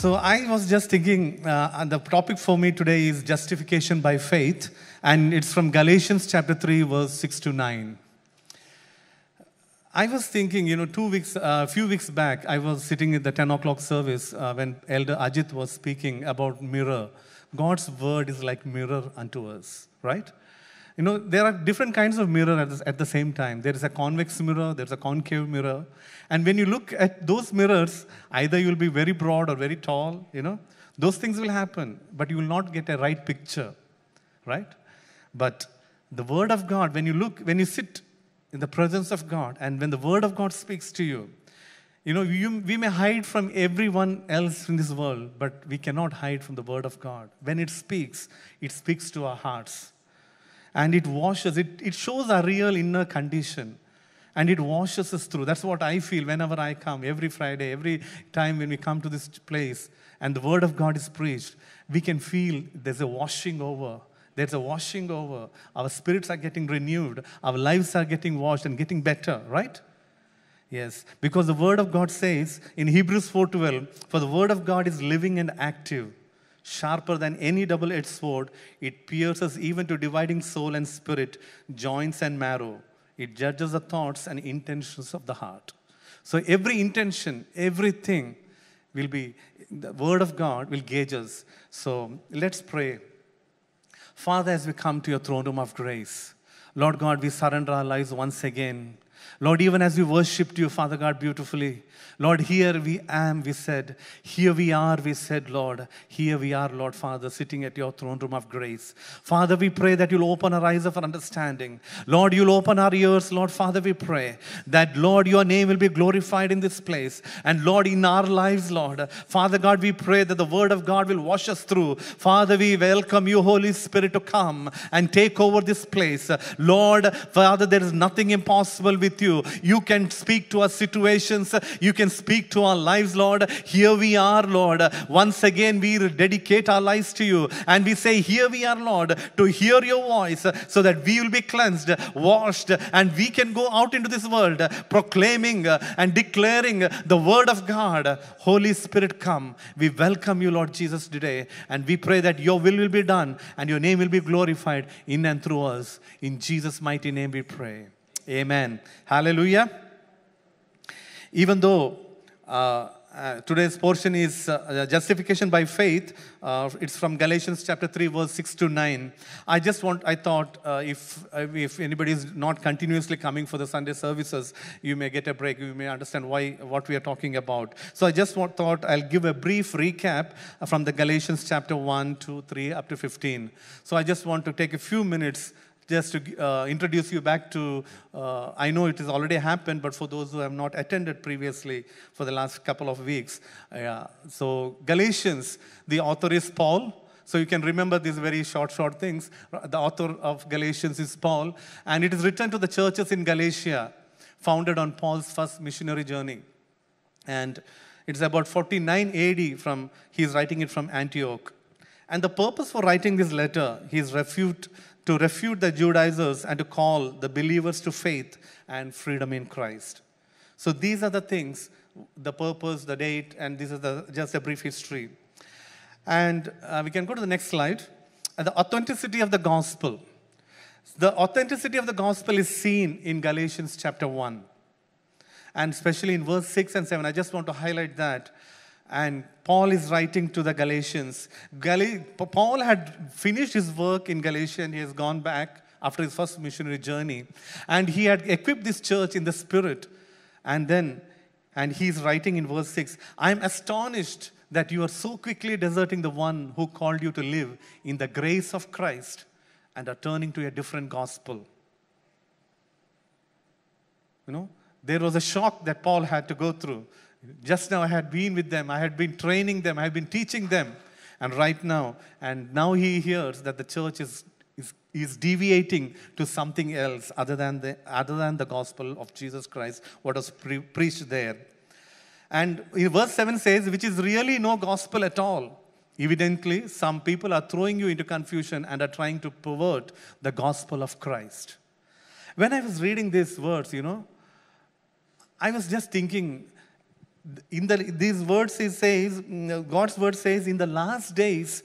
So I was just thinking, uh, the topic for me today is justification by faith, and it's from Galatians chapter 3, verse 6 to 9. I was thinking, you know, two weeks, a uh, few weeks back, I was sitting in the 10 o'clock service uh, when Elder Ajit was speaking about mirror. God's word is like mirror unto us, right? you know, there are different kinds of mirror at the, at the same time. There is a convex mirror, there's a concave mirror. And when you look at those mirrors, either you'll be very broad or very tall, you know, those things will happen, but you will not get a right picture, right? But the Word of God, when you look, when you sit in the presence of God, and when the Word of God speaks to you, you know, you, we may hide from everyone else in this world, but we cannot hide from the Word of God. When it speaks, it speaks to our hearts and it washes, it, it shows our real inner condition. And it washes us through. That's what I feel whenever I come, every Friday, every time when we come to this place and the Word of God is preached, we can feel there's a washing over. There's a washing over. Our spirits are getting renewed. Our lives are getting washed and getting better, right? Yes, because the word of God says in Hebrews 4:12, for the word of God is living and active, sharper than any double edged sword. It pierces even to dividing soul and spirit, joints and marrow. It judges the thoughts and intentions of the heart. So, every intention, everything will be, the word of God will gauge us. So, let's pray. Father, as we come to your throne room of grace, Lord God, we surrender our lives once again. Lord, even as we worshiped you, Father God, beautifully, Lord, here we am, we said. Here we are, we said, Lord. Here we are, Lord Father, sitting at your throne room of grace. Father, we pray that you'll open our eyes of our understanding. Lord, you'll open our ears, Lord Father, we pray that, Lord, your name will be glorified in this place. And Lord, in our lives, Lord, Father God, we pray that the word of God will wash us through. Father, we welcome you, Holy Spirit, to come and take over this place. Lord, Father, there is nothing impossible with with you. You can speak to our situations. You can speak to our lives, Lord. Here we are, Lord. Once again, we dedicate our lives to you and we say, Here we are, Lord, to hear your voice so that we will be cleansed, washed, and we can go out into this world proclaiming and declaring the word of God. Holy Spirit, come. We welcome you, Lord Jesus, today. And we pray that your will will be done and your name will be glorified in and through us. In Jesus' mighty name we pray. Amen. Hallelujah. Even though uh, uh, today's portion is uh, uh, justification by faith. Uh, it's from Galatians chapter 3, verse 6 to 9. I just want, I thought uh, if, uh, if anybody is not continuously coming for the Sunday services, you may get a break. You may understand why, what we are talking about. So I just want, thought I'll give a brief recap from the Galatians chapter 1, 2, 3, up to 15. So I just want to take a few minutes just to uh, introduce you back to, uh, I know it has already happened, but for those who have not attended previously for the last couple of weeks. Uh, so, Galatians, the author is Paul. So you can remember these very short, short things. The author of Galatians is Paul, and it is written to the churches in Galatia, founded on Paul's first missionary journey. And it's about 49 AD from he's writing it from Antioch. And the purpose for writing this letter, his refute to refute the Judaizers and to call the believers to faith and freedom in Christ. So these are the things, the purpose, the date, and this is the, just a brief history. And uh, we can go to the next slide. Uh, the authenticity of the gospel. The authenticity of the gospel is seen in Galatians chapter 1. And especially in verse 6 and 7, I just want to highlight that. And Paul is writing to the Galatians. Gal- Paul had finished his work in Galatia and he has gone back after his first missionary journey. And he had equipped this church in the Spirit. And then, and he's writing in verse 6 I'm astonished that you are so quickly deserting the one who called you to live in the grace of Christ and are turning to a different gospel. You know, there was a shock that Paul had to go through just now I had been with them, I had been training them, I had been teaching them. And right now, and now he hears that the church is, is, is deviating to something else other than, the, other than the gospel of Jesus Christ, what was pre- preached there. And verse 7 says, which is really no gospel at all. Evidently, some people are throwing you into confusion and are trying to pervert the gospel of Christ. When I was reading these words, you know, I was just thinking, in the, these words he says, mm, uh, God's word says, in the last days,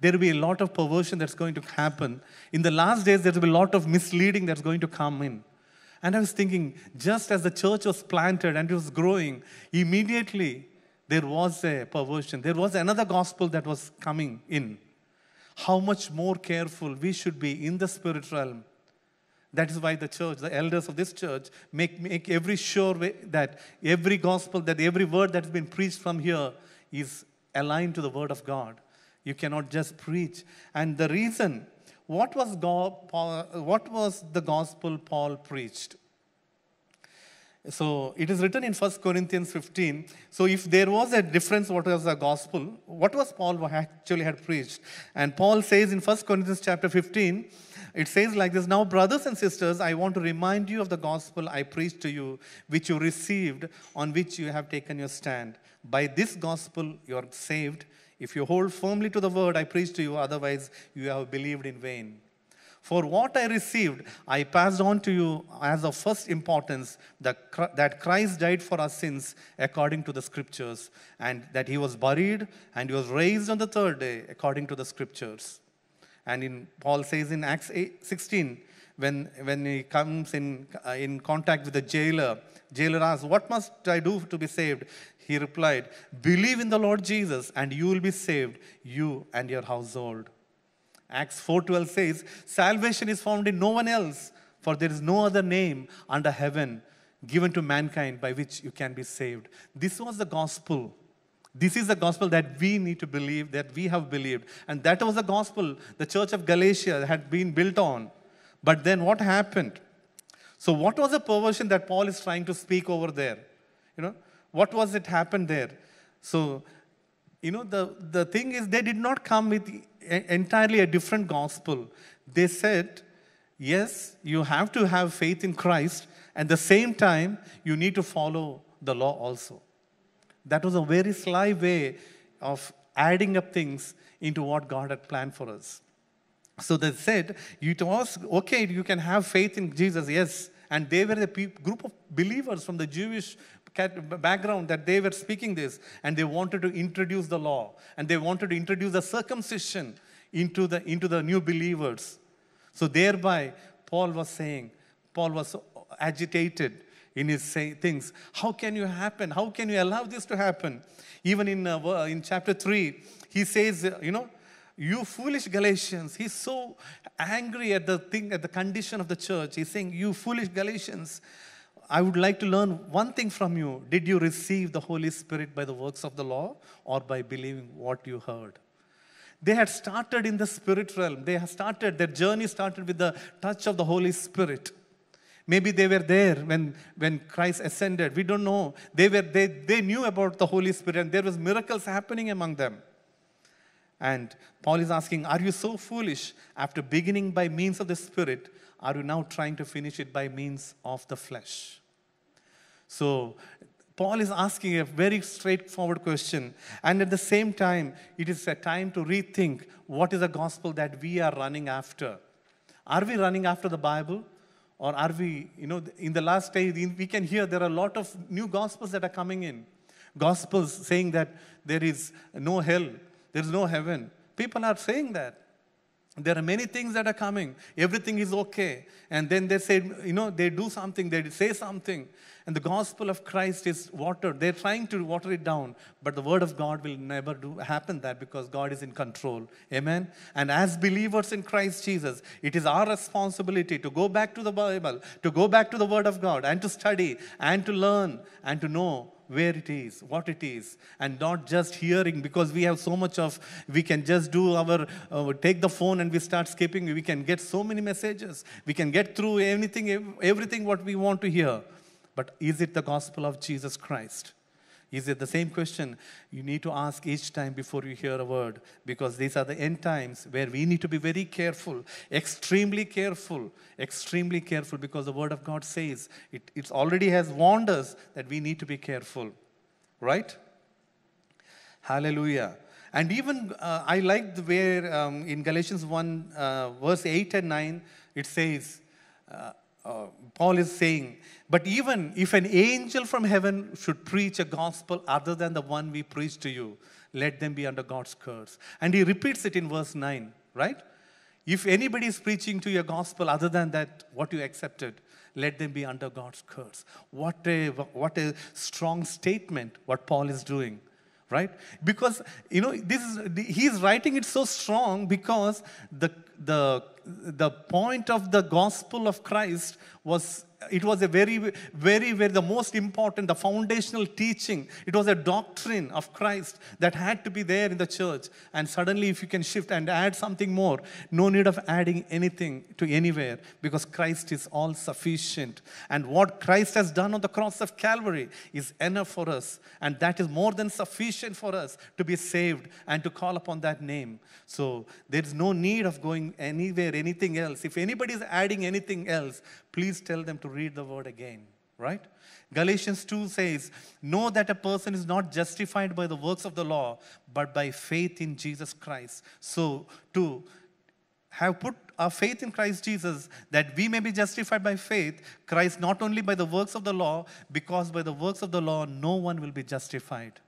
there will be a lot of perversion that's going to happen. In the last days, there will be a lot of misleading that's going to come in. And I was thinking, just as the church was planted and it was growing, immediately there was a perversion. There was another gospel that was coming in. How much more careful we should be in the spirit realm that is why the church, the elders of this church, make, make every sure that every gospel, that every word that has been preached from here is aligned to the word of God. You cannot just preach. And the reason, what was, God, Paul, what was the gospel Paul preached? So it is written in 1 Corinthians 15. So if there was a difference, what was the gospel? What was Paul actually had preached? And Paul says in 1 Corinthians chapter 15, it says like this Now, brothers and sisters, I want to remind you of the gospel I preached to you, which you received, on which you have taken your stand. By this gospel, you are saved. If you hold firmly to the word I preached to you, otherwise, you have believed in vain. For what I received, I passed on to you as of first importance that Christ died for our sins according to the scriptures, and that he was buried and he was raised on the third day according to the scriptures and in Paul says in Acts 8, 16, when, when he comes in, uh, in contact with the jailer, jailer asks, what must I do to be saved? He replied, believe in the Lord Jesus and you will be saved, you and your household. Acts 4.12 says, salvation is found in no one else, for there is no other name under heaven given to mankind by which you can be saved. This was the gospel this is the gospel that we need to believe, that we have believed. And that was the gospel the church of Galatia had been built on. But then what happened? So, what was the perversion that Paul is trying to speak over there? You know, what was it happened there? So, you know, the, the thing is, they did not come with entirely a different gospel. They said, yes, you have to have faith in Christ, and the same time, you need to follow the law also. That was a very sly way of adding up things into what God had planned for us. So they said, It was okay, you can have faith in Jesus, yes. And they were the group of believers from the Jewish background that they were speaking this. And they wanted to introduce the law. And they wanted to introduce the circumcision into the, into the new believers. So thereby, Paul was saying, Paul was agitated in his things. How can you happen? How can you allow this to happen? Even in, uh, uh in chapter 3, he says, uh, you know, you foolish Galatians. He's so angry at the thing, at the condition of the church. He's saying, you foolish Galatians. I would like to learn one thing from you. Did you receive the Holy Spirit by the works of the law or by believing what you heard? They had started in the spirit realm. They had started, their journey started with the touch of the Holy Spirit. Maybe they were there when, when Christ ascended. We don't know. They, were, they, they knew about the Holy Spirit and there was miracles happening among them. And Paul is asking, Are you so foolish after beginning by means of the Spirit? Are you now trying to finish it by means of the flesh? So, Paul is asking a very straightforward question. And at the same time, it is a time to rethink what is the gospel that we are running after. Are we running after the Bible? Or are we, you know, in the last day, we can hear there are a lot of new gospels that are coming in. Gospels saying that there is no hell, there is no heaven. People are saying that there are many things that are coming. Everything is okay. And then they say, you know, they do something, they say something. And the gospel of Christ is watered. They're trying to water it down. But the word of God will never do, happen that because God is in control. Amen. And as believers in Christ Jesus, it is our responsibility to go back to the Bible, to go back to the word of God, and to study, and to learn, and to know where it is, what it is, and not just hearing because we have so much of, we can just do our, uh, take the phone and we start skipping. We can get so many messages. We can get through anything, everything what we want to hear. But is it the gospel of Jesus Christ? Is it the same question you need to ask each time before you hear a word? Because these are the end times where we need to be very careful, extremely careful, extremely careful, because the Word of God says it, it already has warned us that we need to be careful, right? Hallelujah. And even uh, I like the way um, in Galatians 1, uh, verse 8 and 9, it says, uh, uh, Paul is saying, but even if an angel from heaven should preach a gospel other than the one we preach to you, let them be under God's curse. And he repeats it in verse 9, right? If anybody is preaching to you a gospel other than that, what you accepted, let them be under God's curse. What a, what a strong statement what Paul is doing right? Because, you know, this is, he's writing it so strong because the, the, the point of the gospel of Christ was it was a very, very, very the most important, the foundational teaching. It was a doctrine of Christ that had to be there in the church. And suddenly, if you can shift and add something more, no need of adding anything to anywhere because Christ is all sufficient. And what Christ has done on the cross of Calvary is enough for us. And that is more than sufficient for us to be saved and to call upon that name. So there is no need of going anywhere, anything else. If anybody is adding anything else, please tell them to read the word again, right? Galatians 2 says, Know that a person is not justified by the works of the law, but by faith in Jesus Christ. So, to have put our faith in Christ Jesus, that we may be justified by faith, Christ not only by the works of the law, because by the works of the law, no one will be justified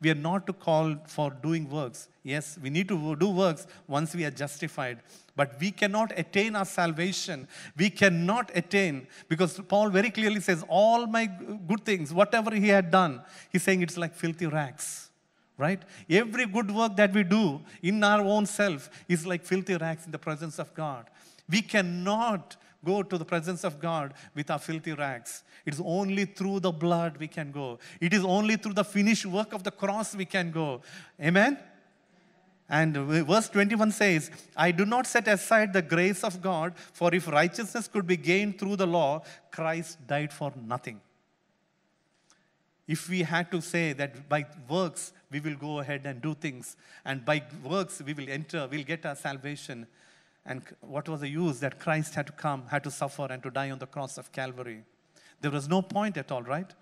we are not to call for doing works. Yes, we need to do works once we are justified. But we cannot attain our salvation. We cannot attain because Paul very clearly says, All my good things, whatever he had done, he's saying it's like filthy rags right every good work that we do in our own self is like filthy rags in the presence of god we cannot go to the presence of God with our filthy rags. It's only through the blood we can go. It is only through the finished work of the cross we can go. Amen? And verse 21 says, I do not set aside the grace of God, for if righteousness could be gained through the law, Christ died for nothing. If we had to say that by works we will go ahead and do things, and by works we will enter, we'll get our salvation, and what was the use that Christ had to come, had to suffer and to die on the cross of Calvary? There was no point at all, right?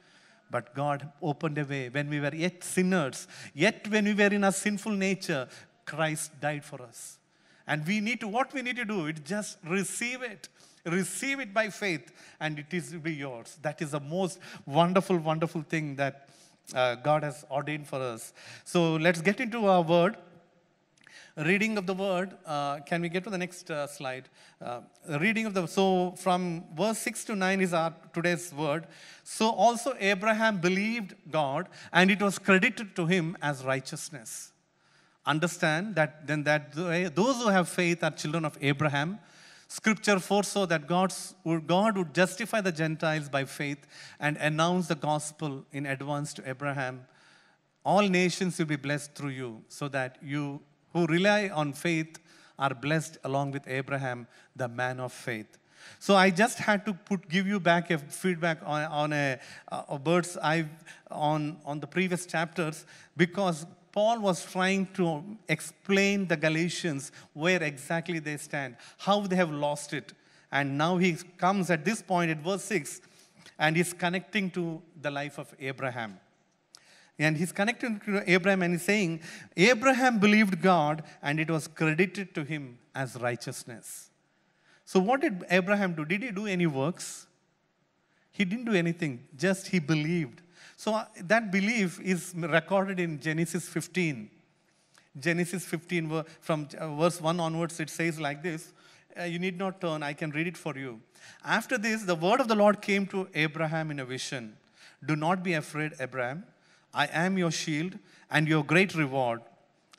But God opened a way when we were yet sinners, yet when we were in our sinful nature, Christ died for us. And we need to, what we need to do is just receive it. Receive it by faith, and it is to be yours. That is the most wonderful, wonderful thing that uh, God has ordained for us. So let's get into our word. Reading of the word, uh, can we get to the next uh, slide? Uh, reading of the, so from verse 6 to 9 is our today's word. So also Abraham believed God and it was credited to him as righteousness. Understand that then that those who have faith are children of Abraham. Scripture foresaw that God's, God would justify the Gentiles by faith and announce the gospel in advance to Abraham. All nations will be blessed through you, so that you who rely on faith are blessed along with Abraham, the man of faith. So I just had to put, give you back a feedback on, on a, a bird's eye on, on the previous chapters because Paul was trying to explain the Galatians where exactly they stand, how they have lost it. And now he comes at this point at verse 6 and he's connecting to the life of Abraham. And he's connecting to Abraham and he's saying, Abraham believed God and it was credited to him as righteousness. So, what did Abraham do? Did he do any works? He didn't do anything, just he believed. So, uh, that belief is recorded in Genesis 15. Genesis 15, from uh, verse 1 onwards, it says like this uh, You need not turn, I can read it for you. After this, the word of the Lord came to Abraham in a vision Do not be afraid, Abraham. I am your shield and your great reward.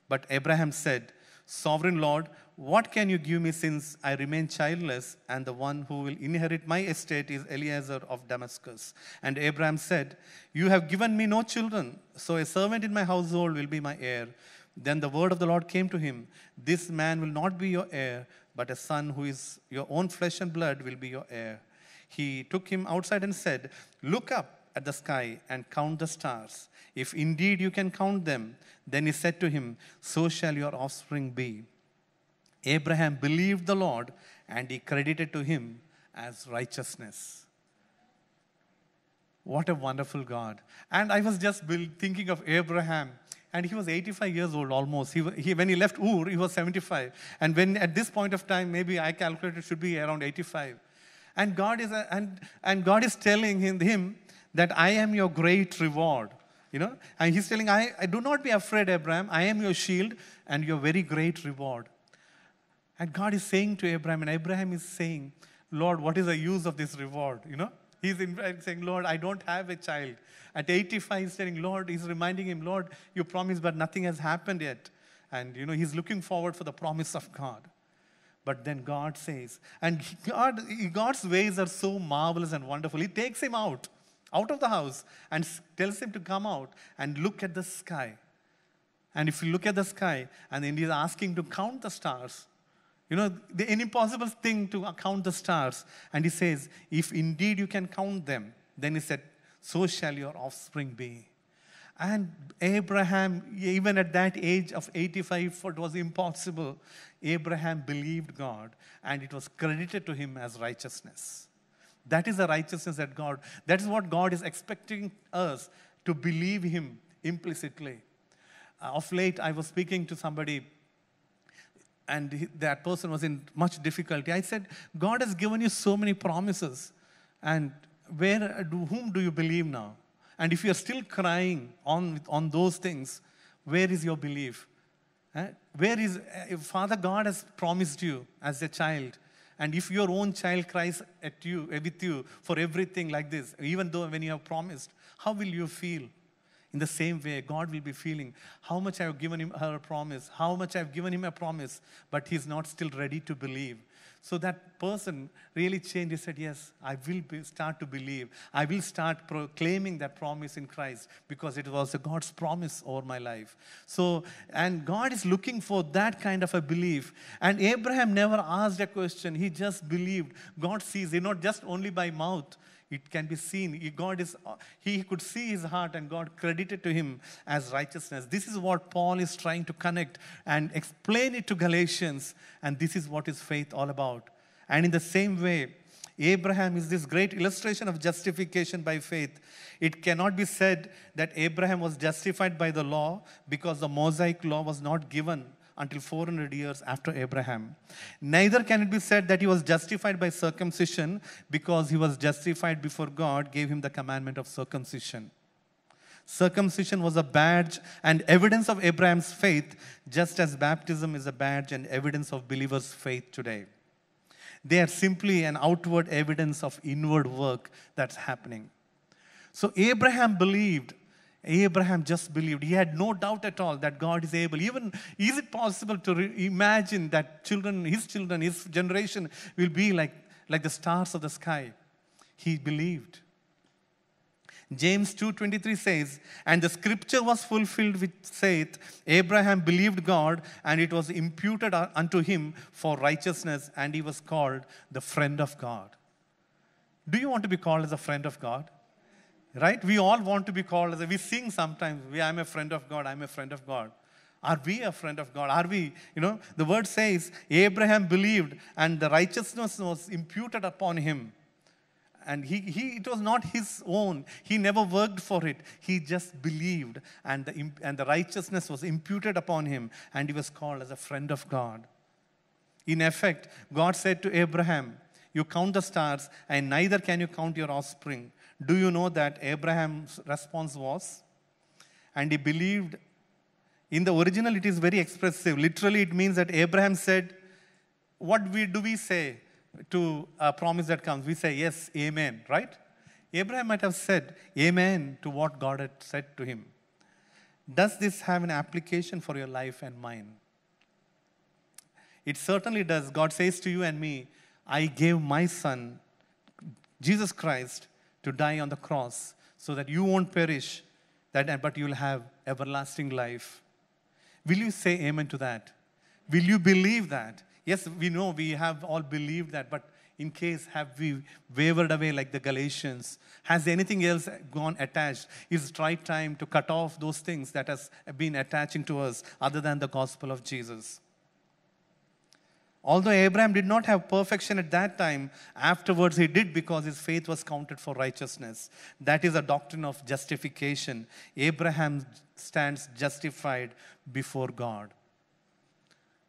But Abraham said, Sovereign Lord, what can you give me since I remain childless and the one who will inherit my estate is Eliezer of Damascus? And Abraham said, You have given me no children, so a servant in my household will be my heir. Then the word of the Lord came to him This man will not be your heir, but a son who is your own flesh and blood will be your heir. He took him outside and said, Look up at the sky and count the stars. If indeed you can count them, then he said to him, So shall your offspring be. Abraham believed the Lord, and he credited to him as righteousness. What a wonderful God. And I was just thinking of Abraham. And he was 85 years old almost. He, he, when he left Ur, he was 75. And when at this point of time, maybe I calculated should be around 85. And God is, and, and God is telling him, him that I am your great reward. You know, and he's telling, I, I do not be afraid, Abraham. I am your shield and your very great reward. And God is saying to Abraham, and Abraham is saying, Lord, what is the use of this reward? You know, he's in, saying, Lord, I don't have a child. At 85, he's saying, Lord, he's reminding him, Lord, you promised, but nothing has happened yet. And, you know, he's looking forward for the promise of God. But then God says, and God, God's ways are so marvelous and wonderful. He takes him out out of the house and tells him to come out and look at the sky. And if you look at the sky, and then he's asking to count the stars, you know, the, an impossible thing to uh, count the stars. And he says, If indeed you can count them, then he said, So shall your offspring be. And Abraham, even at that age of 85, for it was impossible. Abraham believed God, and it was credited to him as righteousness. That is the righteousness that God, that is what God is expecting us to believe Him implicitly. Uh, of late, I was speaking to somebody and he, that person was in much difficulty. I said, God has given you so many promises. And where, do, whom do you believe now? And if you're still crying on, on those things, where is your belief? Eh? Where is, eh, Father God has promised you as a child, and if your own child cries at you, eh, with you for everything like this, even though when you have promised, how will you feel? In the same way, God will be feeling how much I have given him her a promise, how much I have given him a promise, but he's not still ready to believe. So that person really changed. He said, Yes, I will be, start to believe. I will start proclaiming that promise in Christ because it was God's promise over my life. So, and God is looking for that kind of a belief. And Abraham never asked a question, he just believed. God sees, you know, just only by mouth. It can be seen. God is, uh, he could see his heart and God credited to him as righteousness. This is what Paul is trying to connect and explain it to Galatians. And this is what is faith all about. And in the same way, Abraham is this great illustration of justification by faith. It cannot be said that Abraham was justified by the law because the Mosaic law was not given until 400 years after Abraham. Neither can it be said that he was justified by circumcision because he was justified before God gave him the commandment of circumcision. Circumcision was a badge and evidence of Abraham's faith, just as baptism is a badge and evidence of believers' faith today. They are simply an outward evidence of inward work that's happening. So Abraham believed Abraham just believed. He had no doubt at all that God is able. Even is it possible to re- imagine that children, his children, his generation will be like, like the stars of the sky? He believed. James 2:23 says, "And the scripture was fulfilled which saith, Abraham believed God, and it was imputed unto him for righteousness, and he was called the friend of God." Do you want to be called as a friend of God? Right? We all want to be called, as we sing sometimes, I'm a friend of God, I'm a friend of God. Are we a friend of God? Are we, you know, the word says, Abraham believed and the righteousness was imputed upon him. And he, he, it was not his own. He never worked for it. He just believed, and the, and the righteousness was imputed upon him, and he was called as a friend of God. In effect, God said to Abraham, You count the stars, and neither can you count your offspring. Do you know that Abraham's response was? And he believed. In the original, it is very expressive. Literally, it means that Abraham said, What we, do we say to a promise that comes? We say, Yes, Amen, right? Abraham might have said, Amen to what God had said to him. Does this have an application for your life and mine? It certainly does. God says to you and me, I gave my son, Jesus Christ, to die on the cross so that you won't perish, that, but you'll have everlasting life. Will you say amen to that? Will you believe that? Yes, we know we have all believed that, but in case have we wavered away like the Galatians? Has anything else gone attached? Is it right time to cut off those things that has been attaching to us other than the gospel of Jesus? Although Abraham did not have perfection at that time, afterwards he did because his faith was counted for righteousness. That is a doctrine of justification. Abraham stands justified before God.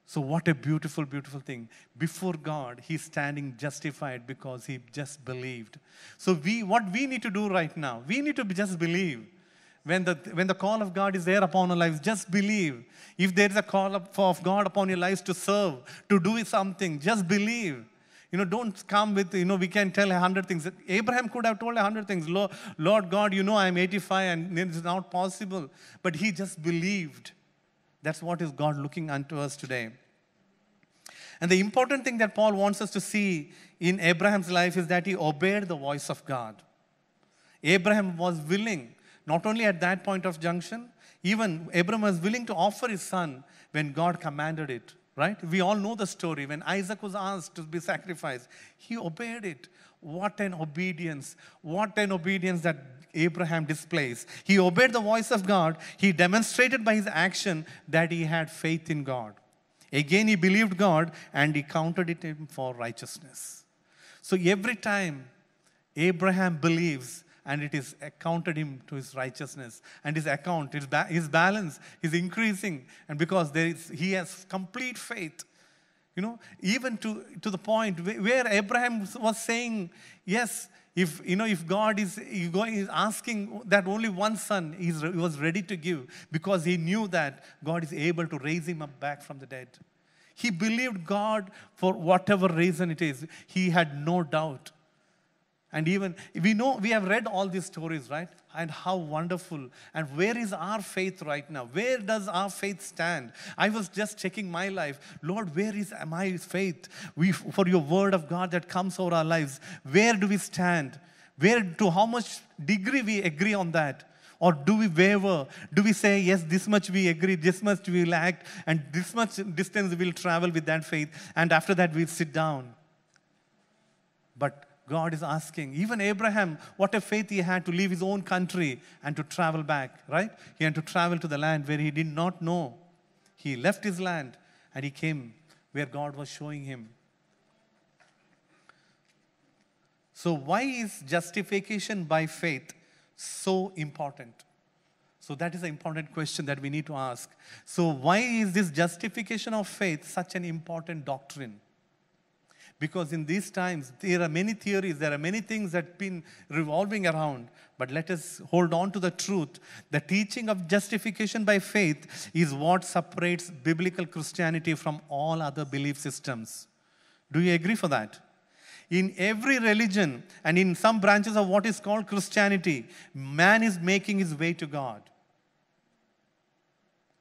So, what a beautiful, beautiful thing. Before God, he's standing justified because he just believed. So, we, what we need to do right now, we need to just believe when the, when the call of God is there upon our lives, just believe. If there is a call of God upon your lives to serve, to do something, just believe. You know, don't come with, you know, we can tell a hundred things. Abraham could have told a hundred things. Lord, Lord God, you know I'm 85 and it's not possible. But he just believed. That's what is God looking unto us today. And the important thing that Paul wants us to see in Abraham's life is that he obeyed the voice of God. Abraham was willing not only at that point of junction, even Abram was willing to offer his son when God commanded it, right? We all know the story. When Isaac was asked to be sacrificed, he obeyed it. What an obedience. What an obedience that Abraham displays. He obeyed the voice of God. He demonstrated by his action that he had faith in God. Again, he believed God and he counted it him for righteousness. So every time Abraham believes, and it is accounted him to his righteousness. And his account, his, ba- his balance is increasing. And because there is, he has complete faith. You know, even to, to the point where Abraham was saying, yes, if you know if god is going is asking that only one son he was ready to give because he knew that god is able to raise him up back from the dead he believed god for whatever reason it is he had no doubt and even we know, we have read all these stories, right? And how wonderful. And where is our faith right now? Where does our faith stand? I was just checking my life. Lord, where is my faith? We, for your word of God that comes over our lives, where do we stand? Where to how much degree we agree on that? Or do we waver? Do we say, yes, this much we agree, this much we will act, and this much distance we'll travel with that faith, and after that we'll sit down? But God is asking. Even Abraham, what a faith he had to leave his own country and to travel back, right? He had to travel to the land where he did not know. He left his land and he came where God was showing him. So, why is justification by faith so important? So, that is an important question that we need to ask. So, why is this justification of faith such an important doctrine? Because in these times, there are many theories, there are many things that have been revolving around. But let us hold on to the truth. The teaching of justification by faith is what separates biblical Christianity from all other belief systems. Do you agree for that? In every religion and in some branches of what is called Christianity, man is making his way to God.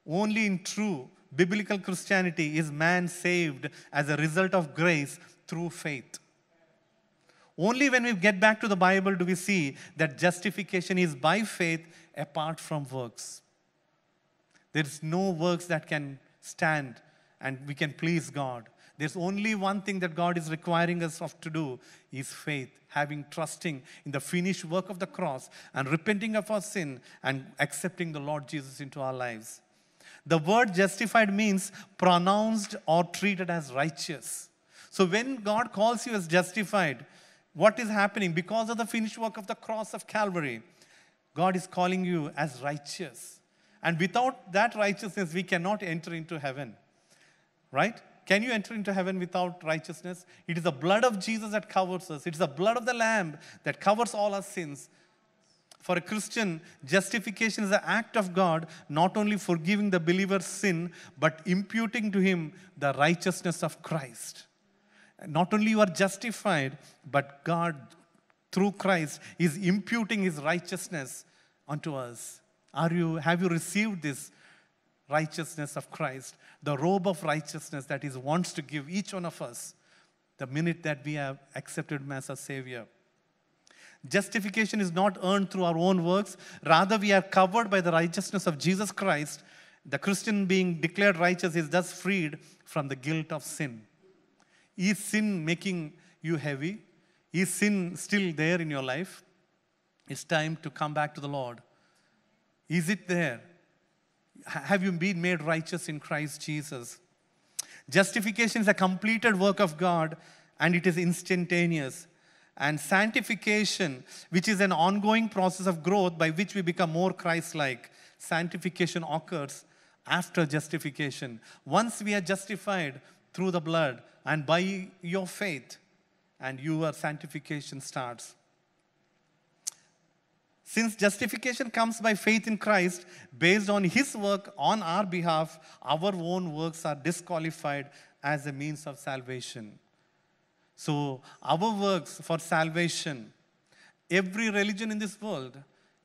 Only in true biblical Christianity is man saved as a result of grace through faith. Only when we get back to the Bible do we see that justification is by faith apart from works. There's no works that can stand and we can please God. There's only one thing that God is requiring us of to do is faith, having trusting in the finished work of the cross and repenting of our sin and accepting the Lord Jesus into our lives. The word justified means pronounced or treated as righteous. So when God calls you as justified, what is happening? Because of the finished work of the cross of Calvary, God is calling you as righteous. And without that righteousness, we cannot enter into heaven. Right? Can you enter into heaven without righteousness? It is the blood of Jesus that covers us, it is the blood of the Lamb that covers all our sins. For a Christian, justification is the act of God, not only forgiving the believer's sin, but imputing to him the righteousness of Christ not only you are justified, but God, through Christ, is imputing his righteousness unto us. Are you, have you received this righteousness of Christ, the robe of righteousness that he wants to give each one of us the minute that we have accepted him as our Savior? Justification is not earned through our own works. Rather, we are covered by the righteousness of Jesus Christ. The Christian being declared righteous is thus freed from the guilt of sin. Is sin making you heavy? Is sin still there in your life? It's time to come back to the Lord. Is it there? Have you been made righteous in Christ Jesus? Justification is a completed work of God and it is instantaneous. And sanctification, which is an ongoing process of growth by which we become more Christ like, sanctification occurs after justification. Once we are justified through the blood, and by your faith and your sanctification starts. Since justification comes by faith in Christ, based on his work on our behalf, our own works are disqualified as a means of salvation. So, our works for salvation, every religion in this world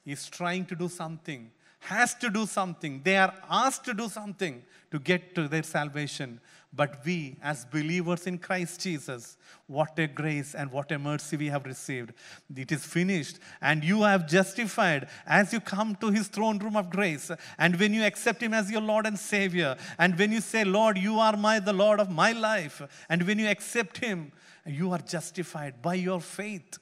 is trying to do something has to do something. They are asked to do something to get to their salvation. But we, as believers in Christ Jesus, what a grace and what a mercy we have received. It is finished, and you have justified as you come to his throne room of grace. And when you accept him as your Lord and Savior, and when you say, Lord, you are my the Lord of my life, and when you accept him, you are justified by your faith.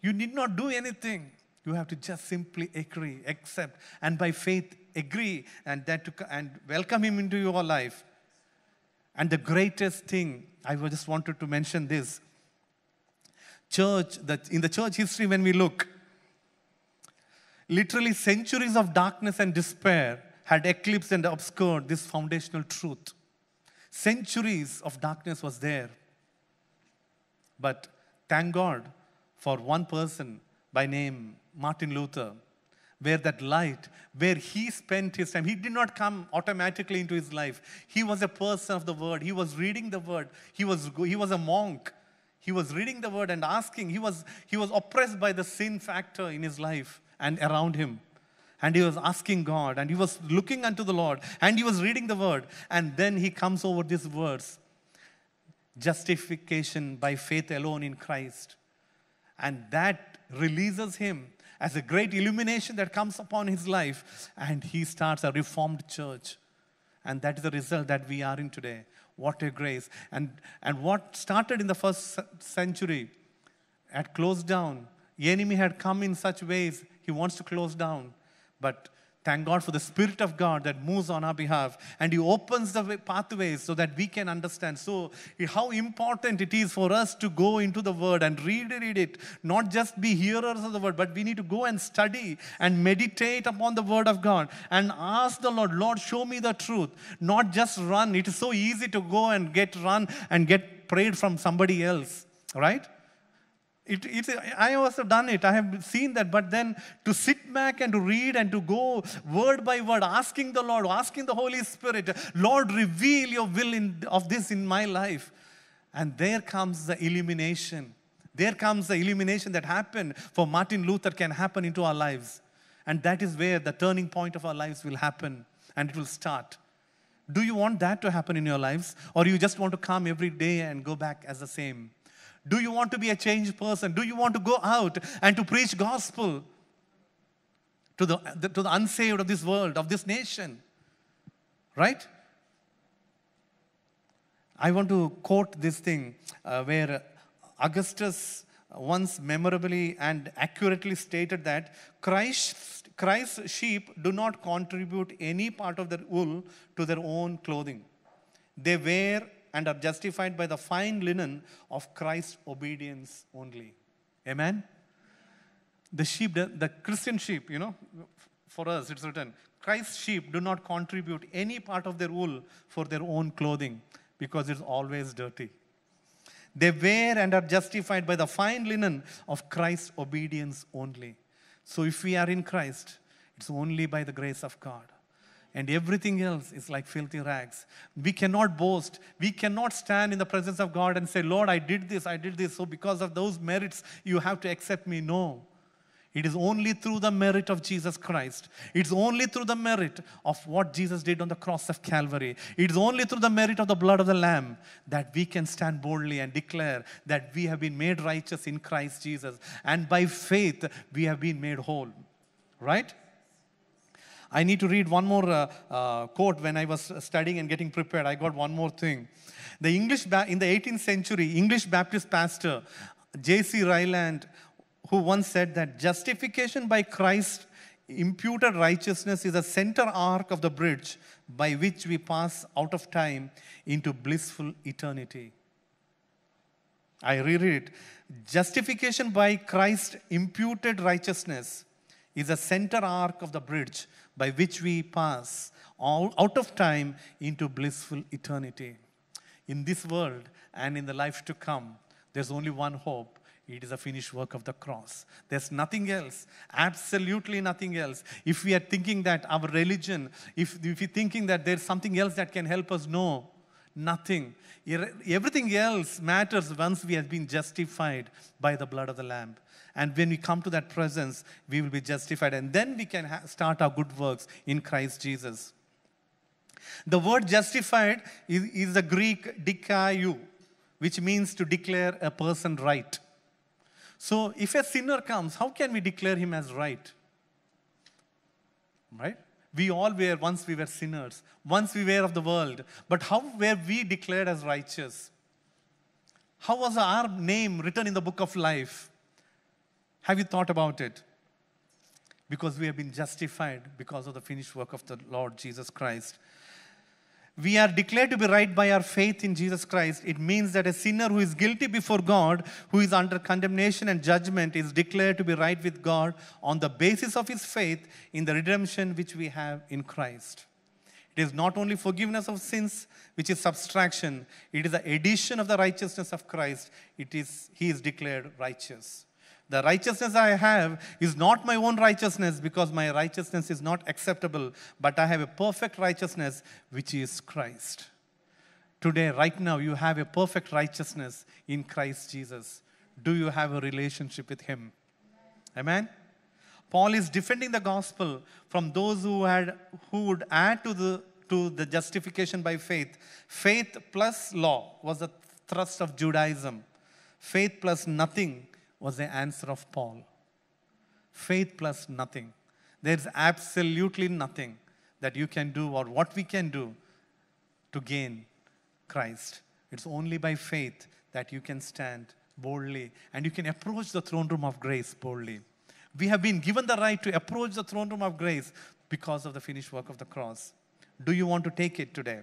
You need not do anything. You have to just simply agree, accept, and by faith agree and that to, and welcome him into your life. And the greatest thing, I just wanted to mention this. Church, that in the church history, when we look, literally centuries of darkness and despair had eclipsed and obscured this foundational truth. Centuries of darkness was there. But thank God for one person by name Martin Luther, where that light, where he spent his time. He did not come automatically into his life. He was a person of the word. He was reading the word. He was, he was a monk. He was reading the word and asking. He was, he was oppressed by the sin factor in his life and around him. And he was asking God and he was looking unto the Lord and he was reading the word. And then he comes over this verse justification by faith alone in Christ. And that releases him as a great illumination that comes upon his life, and he starts a reformed church. And that is the result that we are in today. What a grace. And, and what started in the first century had closed down. The enemy had come in such ways, he wants to close down. But Thank God for the Spirit of God that moves on our behalf and He opens the pathways so that we can understand. So, how important it is for us to go into the Word and read, read it, not just be hearers of the Word, but we need to go and study and meditate upon the Word of God and ask the Lord, Lord, show me the truth, not just run. It is so easy to go and get run and get prayed from somebody else, right? It, I also done it. I have seen that. But then to sit back and to read and to go word by word, asking the Lord, asking the Holy Spirit, Lord, reveal your will in, of this in my life. And there comes the illumination. There comes the illumination that happened for Martin Luther can happen into our lives. And that is where the turning point of our lives will happen and it will start. Do you want that to happen in your lives? Or you just want to come every day and go back as the same? Do you want to be a changed person? Do you want to go out and to preach gospel to the, the to the unsaved of this world, of this nation? Right? I want to quote this thing uh, where Augustus once memorably and accurately stated that Christ's, Christ's sheep do not contribute any part of their wool to their own clothing. They wear and are justified by the fine linen of Christ's obedience only. Amen? The sheep, the Christian sheep, you know, for us it's written, Christ's sheep do not contribute any part of their wool for their own clothing because it's always dirty. They wear and are justified by the fine linen of Christ's obedience only. So if we are in Christ, it's only by the grace of God and everything else is like filthy rags. We cannot boast. We cannot stand in the presence of God and say, Lord, I did this, I did this, so because of those merits, you have to accept me. No. It is only through the merit of Jesus Christ. It's only through the merit of what Jesus did on the cross of Calvary. It's only through the merit of the blood of the Lamb that we can stand boldly and declare that we have been made righteous in Christ Jesus. And by faith, we have been made whole. Right? I need to read one more uh, uh, quote when I was studying and getting prepared. I got one more thing. The English ba- in the 18th century, English Baptist pastor J.C. Ryland, who once said that justification by Christ imputed righteousness is a center arc of the bridge by which we pass out of time into blissful eternity. I reread it. Justification by Christ imputed righteousness is a center arc of the bridge by which we pass all out of time into blissful eternity. In this world and in the life to come, there's only one hope. It is the finished work of the cross. There's nothing else, absolutely nothing else. If we are thinking that our religion, if, if we're thinking that there's something else that can help us, no, nothing. Everything else matters once we have been justified by the blood of the Lamb. And when we come to that presence, we will be justified. And then we can ha- start our good works in Christ Jesus. The word justified is, is the Greek dikaiou, which means to declare a person right. So if a sinner comes, how can we declare him as right? Right? We all were, once we were sinners, once we were of the world, but how were we declared as righteous? How was our name written in the book of life? Have you thought about it? Because we have been justified because of the finished work of the Lord Jesus Christ. We are declared to be right by our faith in Jesus Christ. It means that a sinner who is guilty before God, who is under condemnation and judgment, is declared to be right with God on the basis of his faith in the redemption which we have in Christ. It is not only forgiveness of sins, which is subtraction, it is the addition of the righteousness of Christ. It is, he is declared righteous. The righteousness I have is not my own righteousness because my righteousness is not acceptable, but I have a perfect righteousness which is Christ. Today, right now, you have a perfect righteousness in Christ Jesus. Do you have a relationship with Him? Amen? Paul is defending the gospel from those who, had, who would add to the, to the justification by faith. Faith plus law was the thrust of Judaism. Faith plus nothing was the answer of Paul. Faith plus nothing. There's absolutely nothing that you can do or what we can do to gain Christ. It's only by faith that you can stand boldly and you can approach the throne room of grace boldly. We have been given the right to approach the throne room of grace because of the finished work of the cross. Do you want to take it today?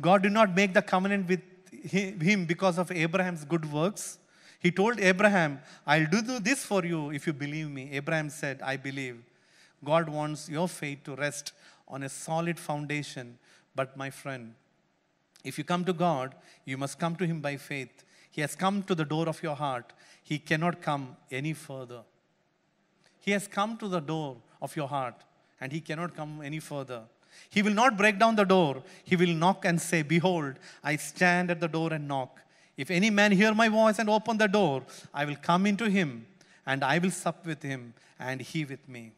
God did not make the covenant with him because of Abraham's good works. He told Abraham, I'll do this for you if you believe me. Abraham said, I believe. God wants your faith to rest on a solid foundation. But my friend, if you come to God, you must come to Him by faith. He has come to the door of your heart. He cannot come any further. He has come to the door of your heart and He cannot come any further. He will not break down the door. He will knock and say, Behold, I stand at the door and knock. If any man hear my voice and open the door, I will come into him and I will sup with him and he with me.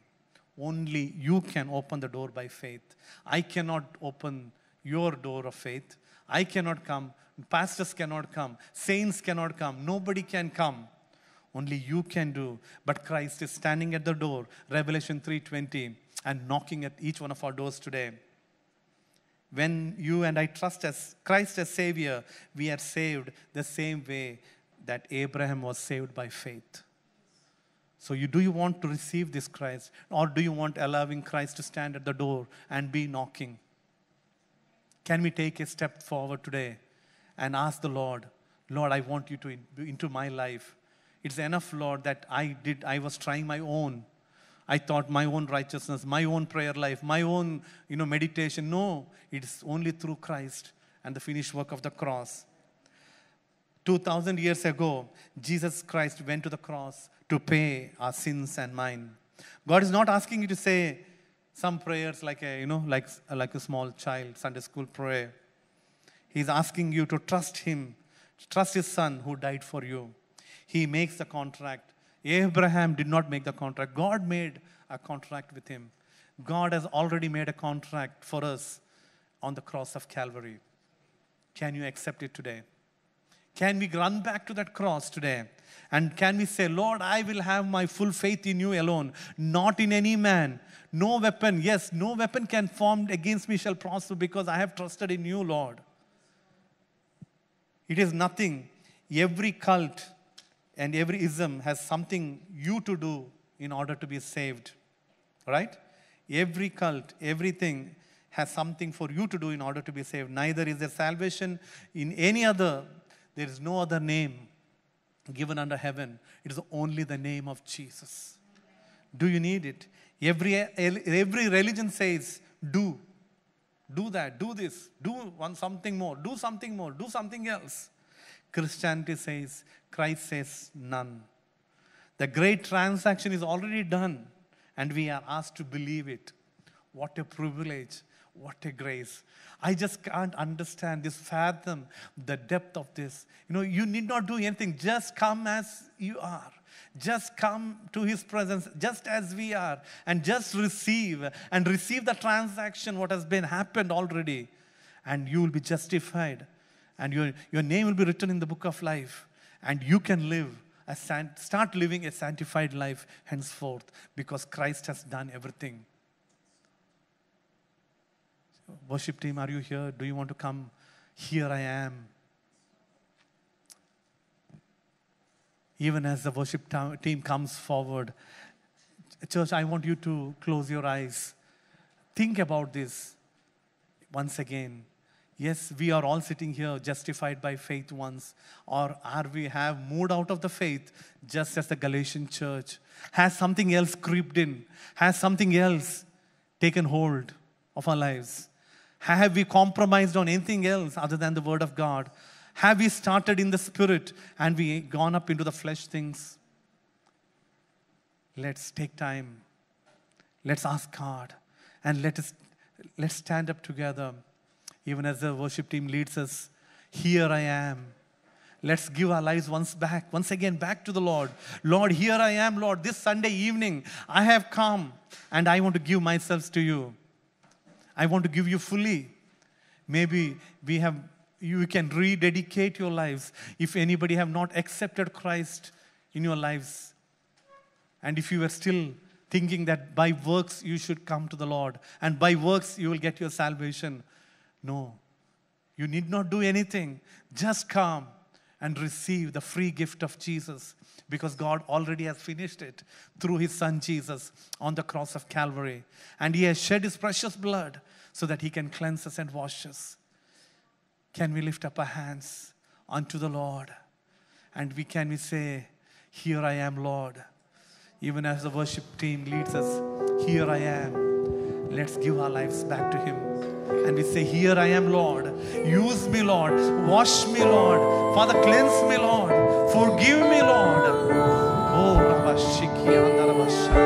Only you can open the door by faith. I cannot open your door of faith. I cannot come. Pastors cannot come. Saints cannot come. Nobody can come. Only you can do. But Christ is standing at the door. Revelation 3:20 and knocking at each one of our doors today. When you and I trust as Christ as Savior, we are saved the same way that Abraham was saved by faith. So you do you want to receive this Christ or do you want allowing Christ to stand at the door and be knocking? Can we take a step forward today and ask the Lord, Lord, I want you to into my life. It's enough, Lord, that I did I was trying my own. I thought my own righteousness, my own prayer life, my own, you know, meditation. No, it's only through Christ and the finished work of the cross. 2000 years ago, Jesus Christ went to the cross to pay our sins and mine. God is not asking you to say some prayers like a, you know, like, like a small child, Sunday school prayer. He's asking you to trust Him, trust His Son who died for you. He makes the contract Abraham did not make the contract, God made a contract with him. God has already made a contract for us on the cross of Calvary. Can you accept it today? Can we run back to that cross today? And can we say, Lord, I will have my full faith in you alone, not in any man. No weapon, yes, no weapon can formed against me shall prosper because I have trusted in you, Lord. It is nothing. Every cult, and every ism has something you to do in order to be saved, right? Every cult, everything has something for you to do in order to be saved. Neither is there salvation in any other, there is no other name given under heaven. It is only the name of Jesus. Do you need it? Every, every religion says, do. Do that, do this, do one something more, do something more, do something else. Christianity says, Christ says, none. The great transaction is already done, and we are asked to believe it. What a privilege. What a grace. I just can't understand this, fathom the depth of this. You know, you need not do anything. Just come as you are. Just come to his presence, just as we are, and just receive and receive the transaction, what has been happened already, and you will be justified and your, your name will be written in the book of life. And you can live a start living a sanctified life henceforth because Christ has done everything. Worship team, are you here? Do you want to come? Here I am. Even as the worship team comes forward, church, I want you to close your eyes. Think about this once again yes, we are all sitting here justified by faith once, or are we have moved out of the faith just as the Galatian church? Has something else crept in? Has something else taken hold of our lives? Have we compromised on anything else other than the word of God? Have we started in the spirit and we gone up into the flesh things? Let's take time. Let's ask God and let us let's stand up together. Even as the worship team leads us, here I am. Let's give our lives once back, once again back to the Lord. Lord, here I am, Lord. This Sunday evening, I have come and I want to give myself to you. I want to give you fully. Maybe we have you can rededicate your lives if anybody have not accepted Christ in your lives. And if you are still thinking that by works you should come to the Lord and by works you will get your salvation, no, you need not do anything. Just come and receive the free gift of Jesus because God already has finished it through his son Jesus on the cross of Calvary. And he has shed his precious blood so that he can cleanse us and wash us. Can we lift up our hands unto the Lord? And we can we say, Here I am, Lord. Even as the worship team leads us, here I am. Let's give our lives back to him. And we say, Here I am, Lord. Use me, Lord. Wash me, Lord. Father, cleanse me, Lord. Forgive me, Lord. Oh,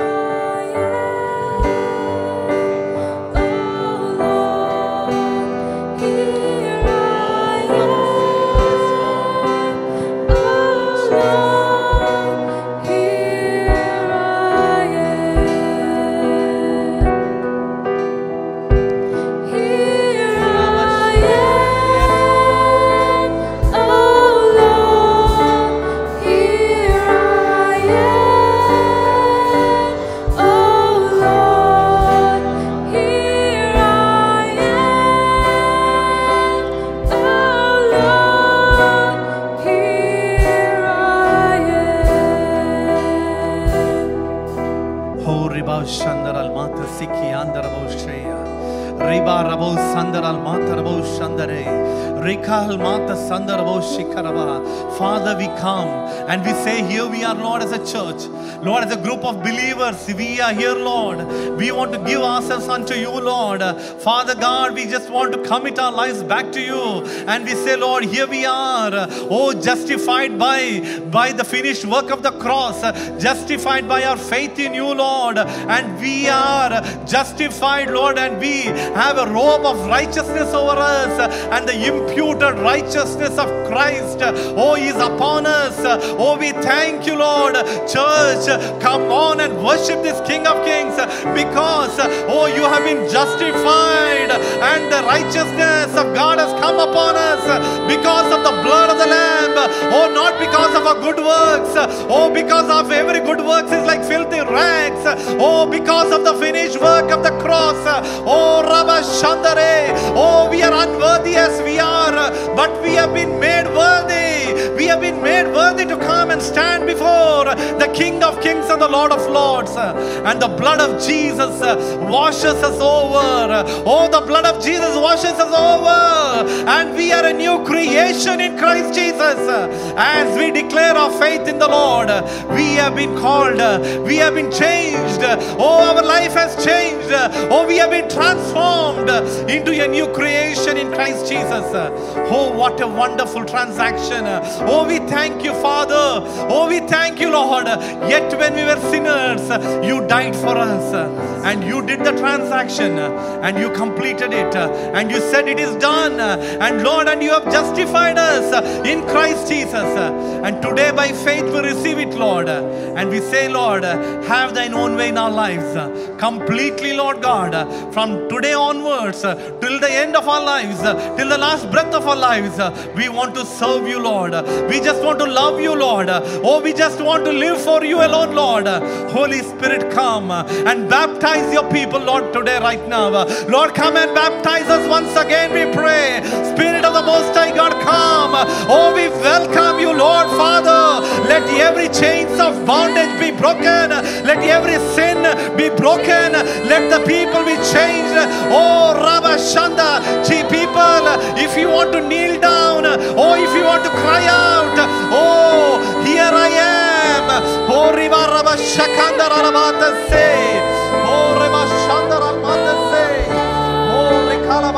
church. Lord, as a group of believers, we are here, Lord. We want to give ourselves unto you, Lord. Father God, we just want to commit our lives back to you. And we say, Lord, here we are. Oh, justified by, by the finished work of the cross, justified by our faith in you, Lord. And we are justified, Lord, and we have a robe of righteousness over us, and the imputed righteousness of Christ, oh, is upon us. Oh, we thank you, Lord. Church, come on and worship this King of Kings because, oh, you have been justified and the righteousness of God has come upon us because of the blood of the Lamb. Oh, not because of our good works. Oh, because of every good works is like filthy rags. Oh, because of the finished work of the cross. Oh, Rabba Shandare. Oh, we are unworthy as we are, but we have been made worthy. We have been made worthy to come and stand before the King of Kings and the Lord of Lords. And the blood of Jesus washes us over. Oh, the the blood of Jesus washes us over, and we are a new creation in Christ Jesus. As we declare our faith in the Lord, we have been called, we have been changed. Oh, our life has changed. Oh, we have been transformed into a new creation in Christ Jesus. Oh, what a wonderful transaction. Oh, we thank you, Father. Oh, we thank you, Lord. Yet when we were sinners, you died for us and you did the transaction and you completed completed it. Uh, and you said, It is done. Uh, and Lord, and you have justified us uh, in Christ Jesus. And today, by faith, we receive it, Lord. And we say, Lord, have thine own way in our lives. Completely, Lord God, from today onwards, till the end of our lives, till the last breath of our lives, we want to serve you, Lord. We just want to love you, Lord. Oh, we just want to live for you alone, Lord. Holy Spirit, come and baptize your people, Lord, today, right now. Lord, come and baptize us once again, we pray. Spirit of the Most High God, come. Oh, we welcome you, Lord Father. Let every chains of bondage be broken. Let every sin be broken. Let the people be changed. Oh, Rabba Shanda, See, people, if you want to kneel down, oh, if you want to cry out, oh, here I am. Oh, Riva Rabba Shakanda Rabata say, Oh, Rabba Shanda Rabata Give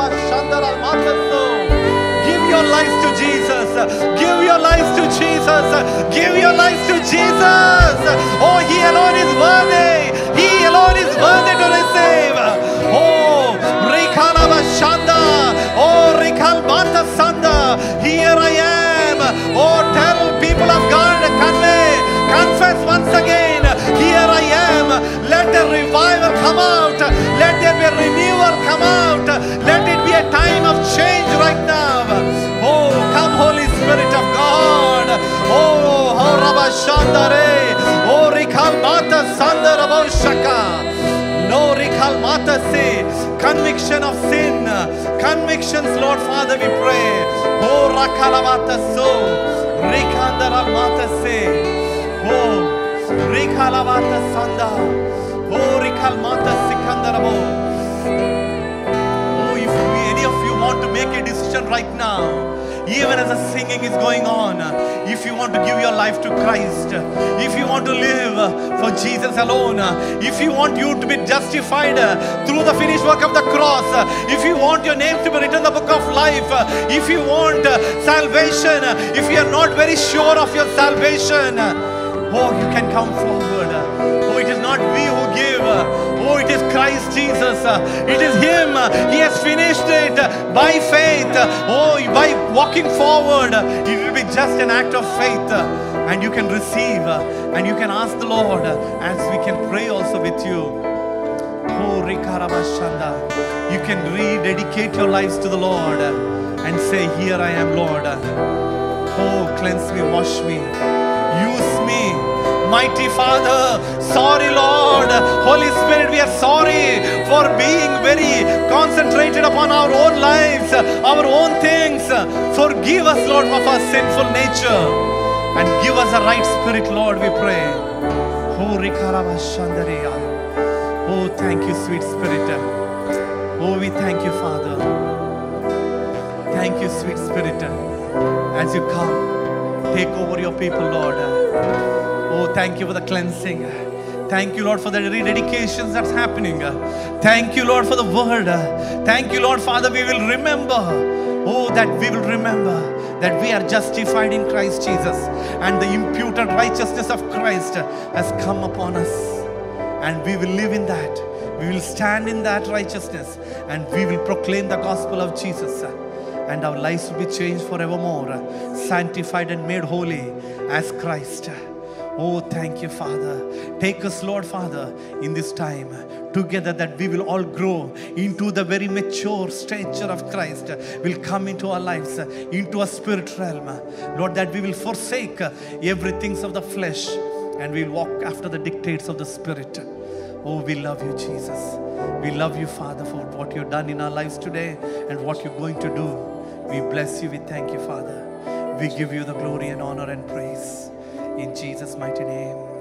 your life to Jesus. Give your life to Jesus. Give your life to Jesus. Oh, He alone is worthy. He alone is worthy to receive. Oh, Rikalava Shanda. Oh, Rikal Bata Sanda. Here I Let the revival come out. Let there be a renewal come out. Let it be a time of change right now. Oh, come, Holy Spirit of God. Oh, oh, Rabba Shandare. Oh, Rikal Mata Sandar no Rikal mata se conviction of sin convictions lord father we pray oh rakala so rikandara se. oh Rikalavata Sanda. Rikalmata Sikandarabo. Oh, if any of you want to make a decision right now, even as the singing is going on, if you want to give your life to Christ, if you want to live for Jesus alone, if you want you to be justified through the finished work of the cross, if you want your name to be written in the book of life, if you want salvation, if you are not very sure of your salvation, Oh, you can come forward. Oh, it is not we who give. Oh, it is Christ Jesus. It is Him. He has finished it by faith. Oh, by walking forward, it will be just an act of faith and you can receive and you can ask the Lord As we can pray also with you. Oh, you can rededicate your lives to the Lord and say, Here I am, Lord. Oh, cleanse me, wash me, use me Mighty Father. Sorry, Lord. Holy Spirit, we are sorry for being very concentrated upon our own lives, our own things. Forgive us, Lord, of our sinful nature and give us a right spirit, Lord, we pray. Oh, oh, thank you, sweet Spirit. Oh, we thank you, Father. Thank you, sweet Spirit, as you come. Take over your people, Lord. Oh, thank you for the cleansing. Thank you, Lord, for the rededications that's happening. Thank you, Lord, for the word. Thank you, Lord, Father, we will remember. Oh, that we will remember that we are justified in Christ Jesus and the imputed righteousness of Christ has come upon us. And we will live in that. We will stand in that righteousness and we will proclaim the gospel of Jesus. And our lives will be changed forevermore, sanctified and made holy as Christ. Oh, thank you, Father. Take us, Lord, Father, in this time together that we will all grow into the very mature stature of Christ, will come into our lives, into a spirit realm. Lord, that we will forsake everything of the flesh and we'll walk after the dictates of the Spirit. Oh, we love you, Jesus. We love you, Father, for what you've done in our lives today and what you're going to do. We bless you. We thank you, Father. We give you the glory and honor and praise. In Jesus' mighty name.